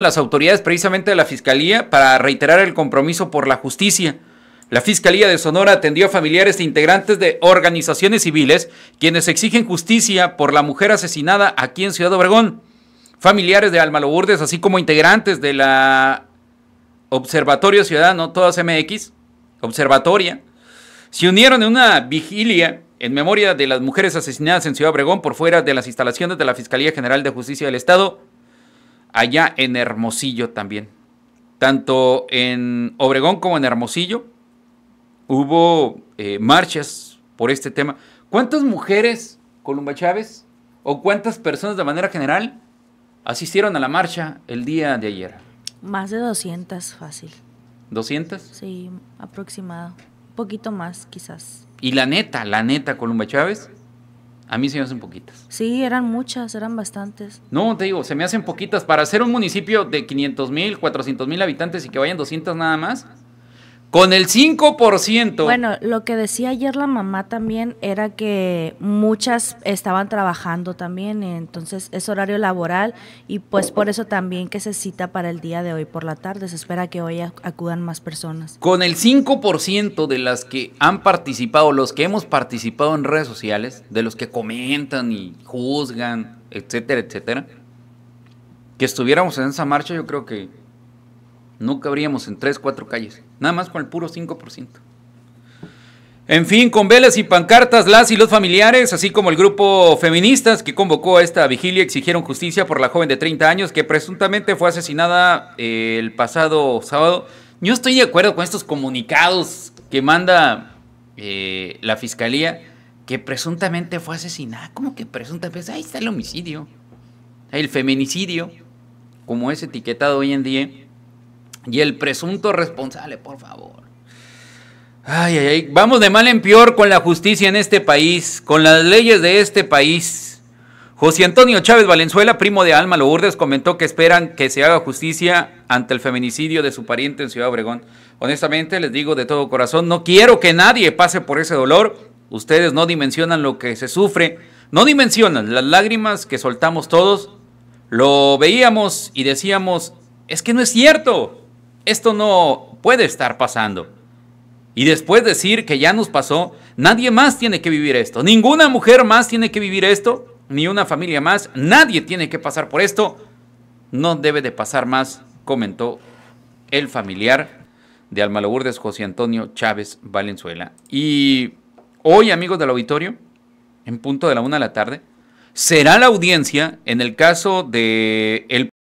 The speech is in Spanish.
las autoridades precisamente de la Fiscalía para reiterar el compromiso por la justicia. La Fiscalía de Sonora atendió a familiares e integrantes de organizaciones civiles quienes exigen justicia por la mujer asesinada aquí en Ciudad Obregón. Familiares de Alma así como integrantes de la Observatorio Ciudadano, todas MX, Observatoria, se unieron en una vigilia en memoria de las mujeres asesinadas en Ciudad Obregón por fuera de las instalaciones de la Fiscalía General de Justicia del Estado allá en Hermosillo también. Tanto en Obregón como en Hermosillo hubo eh, marchas por este tema. ¿Cuántas mujeres, Columba Chávez, o cuántas personas de manera general asistieron a la marcha el día de ayer? Más de 200, fácil. ¿200? Sí, aproximado. Un poquito más, quizás. Y la neta, la neta, Columba Chávez, a mí se me hacen poquitas. Sí, eran muchas, eran bastantes. No, te digo, se me hacen poquitas. Para ser un municipio de 500 mil, 400 mil habitantes y que vayan 200 nada más, con el 5%. Bueno, lo que decía ayer la mamá también era que muchas estaban trabajando también, entonces es horario laboral y pues por eso también que se cita para el día de hoy por la tarde, se espera que hoy acudan más personas. Con el 5% de las que han participado, los que hemos participado en redes sociales, de los que comentan y juzgan, etcétera, etcétera, que estuviéramos en esa marcha yo creo que no cabríamos en tres, cuatro calles, nada más con el puro 5%. En fin, con velas y pancartas, las y los familiares, así como el grupo feministas que convocó a esta vigilia, exigieron justicia por la joven de 30 años que presuntamente fue asesinada eh, el pasado sábado. Yo estoy de acuerdo con estos comunicados que manda eh, la fiscalía, que presuntamente fue asesinada. ¿Cómo que presuntamente? Ahí está el homicidio, el feminicidio, como es etiquetado hoy en día y el presunto responsable, por favor. Ay, ay, ay. Vamos de mal en peor con la justicia en este país, con las leyes de este país. José Antonio Chávez Valenzuela, primo de Alma Lourdes, comentó que esperan que se haga justicia ante el feminicidio de su pariente en Ciudad Obregón. Honestamente, les digo de todo corazón, no quiero que nadie pase por ese dolor. Ustedes no dimensionan lo que se sufre, no dimensionan las lágrimas que soltamos todos. Lo veíamos y decíamos, es que no es cierto. Esto no puede estar pasando. Y después decir que ya nos pasó, nadie más tiene que vivir esto. Ninguna mujer más tiene que vivir esto, ni una familia más. Nadie tiene que pasar por esto. No debe de pasar más, comentó el familiar de Alma José Antonio Chávez Valenzuela. Y hoy, amigos del auditorio, en punto de la una de la tarde, será la audiencia en el caso de el